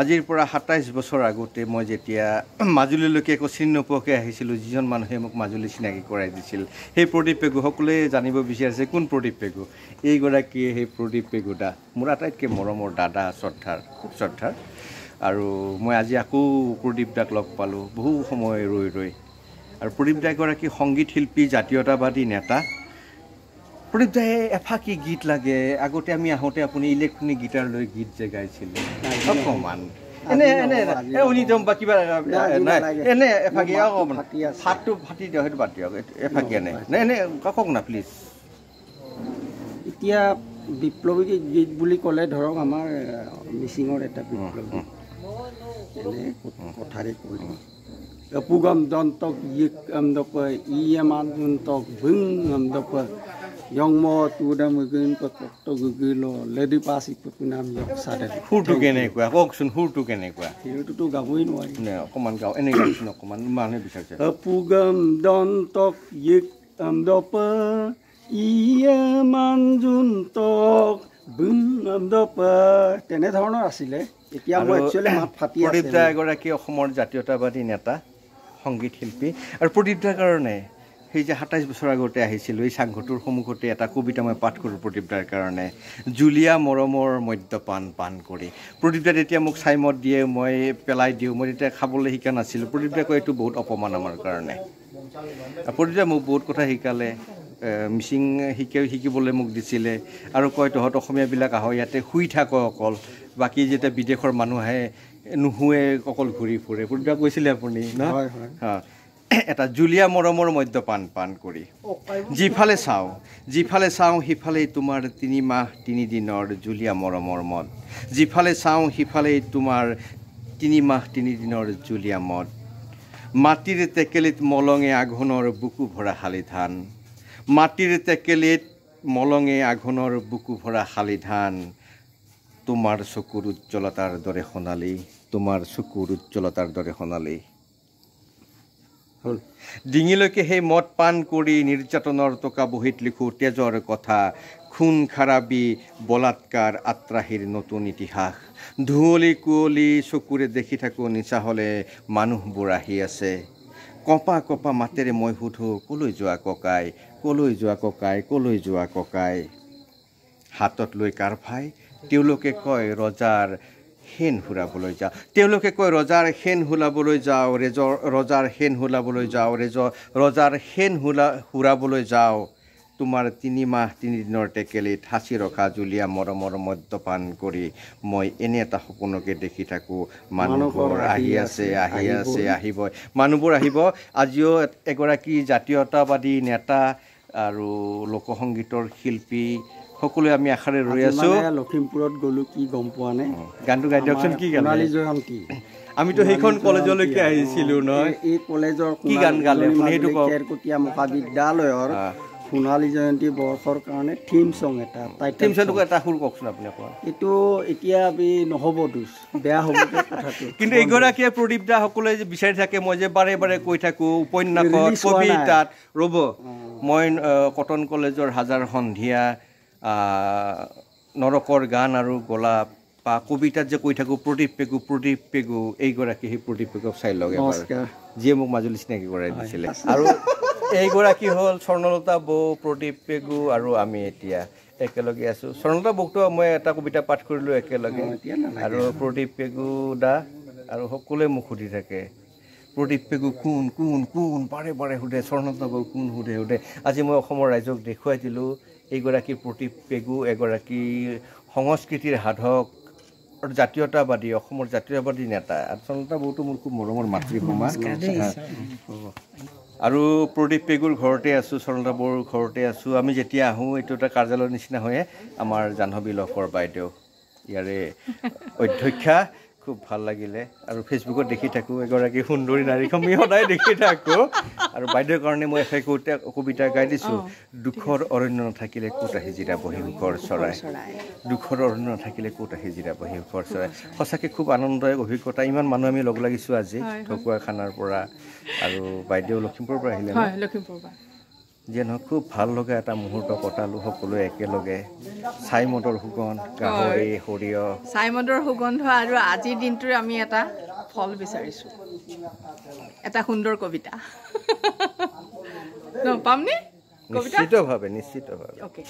আজিৰ পৰা সাতাইছ বছৰ আগতে মই যেতিয়া মাজুলীলৈকে একো চিন নোপোৱাকৈ আহিছিলোঁ যিজন মানুহে মোক মাজুলী চিনাকি কৰাই দিছিল সেই প্ৰদীপ পেগু সকলোৱে জানিব বিচাৰিছে কোন প্ৰদীপ পেগু এইগৰাকীয়ে সেই প্ৰদীপ পেগুদা মোৰ আটাইতকৈ মৰমৰ দাদা শ্ৰদ্ধাৰ খুব শ্ৰদ্ধাৰ আৰু মই আজি আকৌ প্ৰদীপদাক লগ পালোঁ বহু সময় ৰৈ ৰৈ আৰু প্ৰদীপদা এগৰাকী সংগীত শিল্পী জাতীয়তাবাদী নেতা প্ৰদীপ দাই এফাকি গীত লাগে আগতে আমি আহোঁতে আপুনি ইলেক্ট্ৰনিক গীটাৰ লৈ গীত যে গাইছিলে অকণমান এতিয়া বিপ্লৱী গীত বুলি ক'লে ধৰক আমাৰ মিচিঙৰ এটা বিপ্লৱী কথাৰে কৈ দিওঁ Pugam don tok yik am dok pa iya man dun tok bung am dok pa yong mo tu da mu gun pa tok to gu gu lo le di pa si pu pun am yok sa da hu tu ke ne kwa kok sun hu tu ke ne kwa hu tu tu ga bu in wai ne ko man ga ene ga sun ko man ma ne bi sa cha pugam don tok yik am dok pa iya man dun tok bung am dok pa tene thono asile এতিয়া মই actually মাত ফাটি আছে পৰিব্ৰা এগৰাকী অসমৰ জাতীয়তাবাদী নেতা সংগীত শিল্পী আৰু প্ৰদীপদাৰ কাৰণে সেই যে সাতাইছ বছৰ আগতে আহিছিলোঁ এই চাংঘটোৰ সন্মুখতে এটা কবিতা মই পাঠ কৰোঁ প্ৰদীপদাৰ কাৰণে জুলীয়া মৰমৰ মদ্যপান পাণ কৰি প্ৰদীপদাই তেতিয়া মোক চাইমত দিয়ে মই পেলাই দিওঁ মই তেতিয়া খাবলৈ শিকা নাছিলোঁ প্ৰদীপদাই কয় এইটো বহুত অপমান আমাৰ কাৰণে প্ৰদীপদাৰ মোক বহুত কথা শিকালে মিচিং শিকে শিকিবলৈ মোক দিছিলে আৰু কয় তহঁত অসমীয়াবিলাক আহ ইয়াতে শুই থাক অকল বাকী যেতিয়া বিদেশৰ মানুহ আহে নুশুৱে অকল ঘূৰি ফুৰে সুধিবা কৈছিলে আপুনি ন এটা জুলীয়া মৰমৰ মদ্যপান পান কৰি যিফালে চাওঁ যিফালে চাওঁ সিফালেই তোমাৰ তিনি মাহ তিনিদিনৰ জুলীয়া মৰমৰ মদ যিফালে চাওঁ সিফালেই তোমাৰ তিনি মাহ তিনিদিনৰ জুলীয়া মদ মাটিৰ টেকেলিত মলঙে আঘোণৰ বুকু ভৰা শালি ধান মাটিৰ টেকেলিত মলঙে আঘোণৰ বুকু ভৰা শালি ধান তোমার চকুর উজ্জ্বলতার দৰে সোনালি তোমাৰ চকুৰ উজ্জ্বলতাৰ দৰে সোনালি হ'ল ডিঙিলৈকে সেই মদ পান কৰি নিৰ্যাতনৰ টকা বহীত লিখোঁ তেজৰ কথা খুন খাৰাবি বলাৎকাৰ আত্রাহীর নতুন ইতিহাস ধুঁৱলী কুঁৱলী চকুৰে দেখি থাকোঁ নিচা হ'লে মানুহবোৰ আহি আছে কঁপা কপা মাতেৰে মই সোধোঁ ক'লৈ যোৱা ককাই ক'লৈ যোৱা ককাই ক'লৈ যোৱা ককাই হাতত লৈ ভাই তেওঁলোকে কয় ৰজাৰ সেন শুৰাবলৈ যাওঁ তেওঁলোকে কয় ৰজাৰ সেন শুলাবলৈ যাওঁ ৰেজৰ ৰজাৰ সেন শুলাবলৈ যাওঁ ৰেজ ৰজাৰ সেন শুলা শুৰাবলৈ যাওঁ তোমাৰ তিনিমাহ তিনিদিনৰ টেকেলিত সাঁচি ৰখা জুলীয়া মৰমৰ মদ্যপান কৰি মই এনে এটা সপোনকে দেখি থাকোঁ মানুহবোৰ আহি আছে আহি আছে আহিব মানুহবোৰ আহিব আজিও এগৰাকী জাতীয়তাবাদী নেতা আৰু লোকসংগীতৰ শিল্পী সকলোৱে আমি আশাৰে ৰৈ আছো লখিমপুৰত গ'লো কি গম পোৱা নাই গানটো গাই দিয়কচোন কি জয়ন্তী আমিতো সেইখন কলেজলৈকে আহিছিলো নহয় এই কলেজৰ কি গান গালে সেইটো খেৰকুটীয়া মহাবিদ্যালয়ৰ সোণালী জয়ন্তী বৰ্ষৰ কাৰণে থিম চং এটা থিম চংটো এটা সুৰ কওকচোন আপুনি এইটো এতিয়া আমি নহ'ব দোষ বেয়া হ'ব কথাটো কিন্তু এইগৰাকীয়ে প্ৰদীপ দা সকলোৱে যে বিচাৰি থাকে মই যে বাৰে বাৰে কৈ থাকোঁ উপন্যাসত কবিতাত ৰ'ব মই কটন কলেজৰ হাজাৰ সন্ধিয়া নৰকৰ গান আৰু গোলাপ বা কবিতাত যে কৈ থাকোঁ প্ৰদীপ পেগু প্ৰদীপ পেগু এইগৰাকী সেই প্ৰদীপ পেগুক চাই লওক যিয়ে মোক মাজুলী চিনাকি কৰাই দিছিলে আৰু এইগৰাকী হ'ল স্বৰ্ণলতা বৌ প্ৰদীপ পেগু আৰু আমি এতিয়া একেলগে আছোঁ স্বৰ্ণলতা বৌকটো মই এটা কবিতা পাঠ কৰিলোঁ একেলগে আৰু প্ৰদীপ পেগু দা আৰু সকলোৱে মোক সুধি থাকে প্ৰদীপ পেগু কোন কোন কোন বাৰে বাৰে সোধে স্বৰ্ণলতা বৌ কোন সোধে সোধে আজি মই অসমৰ ৰাইজক দেখুৱাই দিলোঁ এইগৰাকী প্ৰতীপ পেগু এগৰাকী সংস্কৃতিৰ সাধক আৰু জাতীয়তাবাদী অসমৰ জাতীয়তাবাদী নেতা আচলতে বহুতো মোৰ খুব মৰমৰ মাতৃভূমা আৰু প্ৰদীপ পেগুৰ ঘৰতে আছোঁ সৰলতা বৌৰ ঘৰতে আছোঁ আমি যেতিয়া আহোঁ এইটো এটা কাৰ্যালয়ৰ নিচিনা হয়ে আমাৰ জাহ্নৱী লহকৰ বাইদেউ ইয়াৰে অধ্যক্ষা খুব ভাল লাগিলে আৰু ফেচবুকত দেখি থাকোঁ এগৰাকী সুন্দৰী নাৰীক আমি সদায় দেখি থাকোঁ আৰু বাইদেউৰ কাৰণে মই এঠাই কওঁতে কবিতা গাই দিছোঁ দুখৰ অৰণ্য নাথাকিলে ক'ত আহি জিৰা বহি সুখৰ চৰাই দুখৰ অৰণ্য নাথাকিলে ক'ত আহি জিৰা বহি সুখৰ চৰাই সঁচাকৈ খুব আনন্দদায়ক অভিজ্ঞতা ইমান মানুহ আমি লগ লাগিছোঁ আজি ঢকুৱাখানাৰ পৰা আৰু বাইদেউ লখিমপুৰৰ পৰা আহিলে যে নহওক খুব ভাল লগা এটা মুহূৰ্ত কটালোঁ সকলোৱে একেলগে ছাইমদৰ সুগন্ধ গাহৰি সৰিয়হ ছাইমদৰ সুগন্ধ আৰু আজিৰ দিনটোৰে আমি এটা ফল বিচাৰিছোঁ এটা সুন্দৰ কবিতা পামনে নিশ্চিতভাৱে নিশ্চিতভাৱে